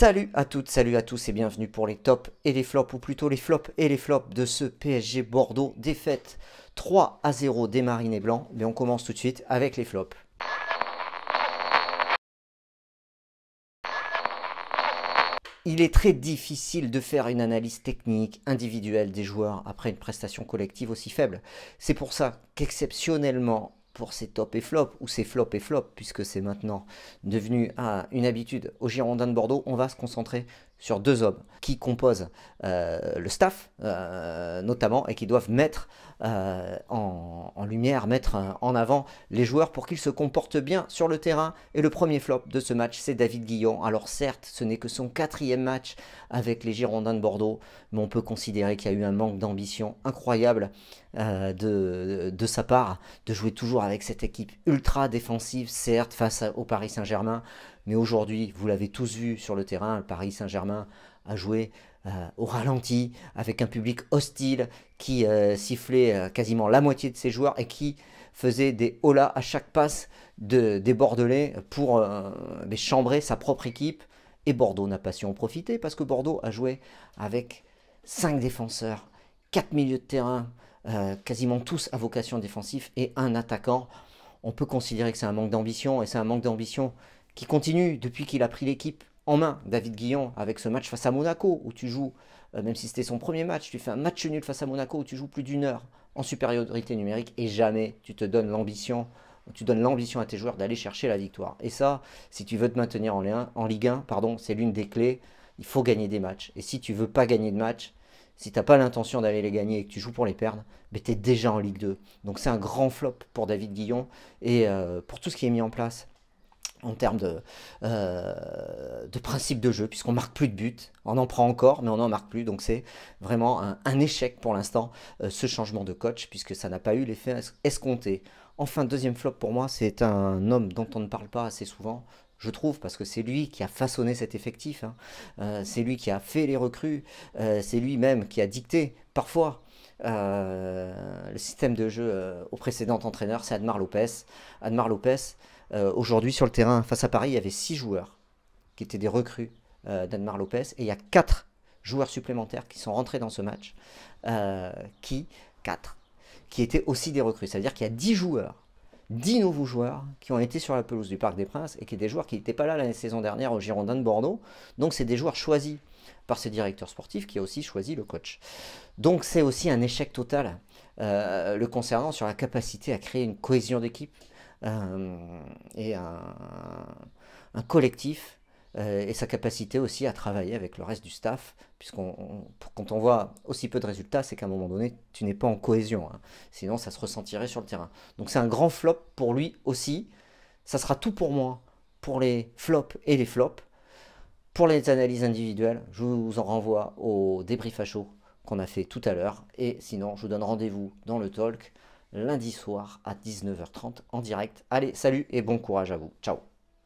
Salut à toutes, salut à tous et bienvenue pour les tops et les flops, ou plutôt les flops et les flops de ce PSG Bordeaux. Défaite 3 à 0 des Marines Blancs, mais on commence tout de suite avec les flops. Il est très difficile de faire une analyse technique individuelle des joueurs après une prestation collective aussi faible. C'est pour ça qu'exceptionnellement, pour ces top et flop ou ces flop et flop puisque c'est maintenant devenu ah, une habitude aux Girondins de Bordeaux, on va se concentrer sur deux hommes qui composent euh, le staff euh, notamment et qui doivent mettre euh, en, lumière, mettre en avant les joueurs pour qu'ils se comportent bien sur le terrain. Et le premier flop de ce match, c'est David Guillon. Alors certes, ce n'est que son quatrième match avec les Girondins de Bordeaux, mais on peut considérer qu'il y a eu un manque d'ambition incroyable de, sa part, de jouer toujours avec cette équipe ultra défensive, certes face au Paris Saint-Germain, mais aujourd'hui, vous l'avez tous vu sur le terrain, Paris Saint-Germain a joué euh, au ralenti, avec un public hostile qui euh, sifflait euh, quasiment la moitié de ses joueurs et qui faisait des hola à chaque passe des Bordelais pour chambrer sa propre équipe. Et Bordeaux n'a pas su en profiter parce que Bordeaux a joué avec 5 défenseurs, 4 milieux de terrain, quasiment tous à vocation défensive et un attaquant. On peut considérer que c'est un manque d'ambition et c'est un manque d'ambition qui continue depuis qu'il a pris l'équipe en main, David Guillon, avec ce match face à Monaco, où tu joues, euh, même si c'était son premier match, tu fais un match nul face à Monaco, où tu joues plus d'une heure en supériorité numérique, et jamais tu te donnes l'ambition tu donnes l'ambition à tes joueurs d'aller chercher la victoire. Et ça, si tu veux te maintenir en, en Ligue 1, pardon, c'est l'une des clés. Il faut gagner des matchs. Et si tu veux pas gagner de matchs, si tu n'as pas l'intention d'aller les gagner et que tu joues pour les perdre, mais ben tu es déjà en Ligue 2. Donc c'est un grand flop pour David Guillon et euh, pour tout ce qui est mis en place en termes de, euh, de principe de jeu, puisqu'on marque plus de buts, on en prend encore, mais on n'en marque plus, donc c'est vraiment un, échec pour l'instant, euh, ce changement de coach, puisque ça n'a pas eu l'effet escompté. Enfin, deuxième flop pour moi, c'est un homme dont on ne parle pas assez souvent, je trouve, parce que c'est lui qui a façonné cet effectif, hein. euh, c'est lui qui a fait les recrues, c'est lui-même qui a dicté, parfois, le système de jeu au précédent entraîneur, c'est Admar Lopez. Admar Lopez, euh, aujourd'hui, sur le terrain, face à Paris, il y avait 6 joueurs qui étaient des recrues euh, d'Anmar Lopez. Et il y a 4 joueurs supplémentaires qui sont rentrés dans ce match, euh, qui, 4, qui étaient aussi des recrues. cest à dire qu'il y a 10 joueurs, 10 nouveaux joueurs qui ont été sur la pelouse du Parc des Princes et qui étaient des joueurs qui n'étaient pas là la saison dernière au Girondin de Bordeaux. Donc, c'est des joueurs choisis par ces directeurs sportifs qui a aussi choisi le coach. Donc, c'est aussi un échec total euh, le concernant sur la capacité à créer une cohésion d'équipe, euh, et un, collectif euh, et sa capacité aussi à travailler avec le reste du staff, puisqu'on quand on voit aussi peu de résultats, c'est qu'à un moment donné, tu n'es pas en cohésion, hein. sinon ça se ressentirait sur le terrain. Donc c'est un grand flop pour lui aussi, ça sera tout pour moi, pour les flops et les flops. Pour les analyses individuelles, je vous en renvoie au débrief à chaud qu'on a fait tout à l'heure, et sinon je vous donne rendez-vous dans le talk lundi soir à 19h30 en direct. Allez, salut et bon courage à vous. Ciao